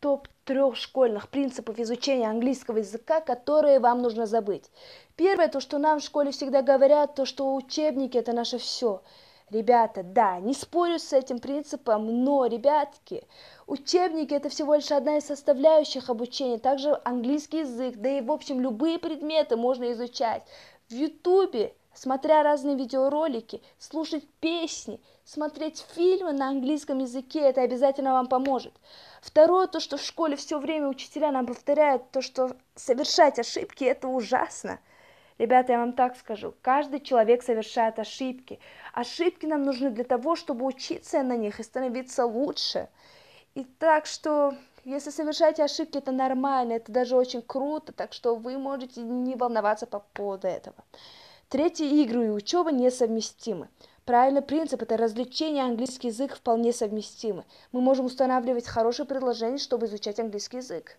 топ трех школьных принципов изучения английского языка, которые вам нужно забыть. Первое, то, что нам в школе всегда говорят, то, что учебники – это наше все. Ребята, да, не спорю с этим принципом, но, ребятки, учебники – это всего лишь одна из составляющих обучения. Также английский язык, да и, в общем, любые предметы можно изучать. В Ютубе смотря разные видеоролики, слушать песни, смотреть фильмы на английском языке, это обязательно вам поможет. Второе, то, что в школе все время учителя нам повторяют, то, что совершать ошибки, это ужасно. Ребята, я вам так скажу, каждый человек совершает ошибки. Ошибки нам нужны для того, чтобы учиться на них и становиться лучше. И так что, если совершаете ошибки, это нормально, это даже очень круто, так что вы можете не волноваться по поводу этого. Третьи игры и учеба несовместимы. Правильный принцип – это развлечение английский язык вполне совместимы. Мы можем устанавливать хорошие предложения, чтобы изучать английский язык.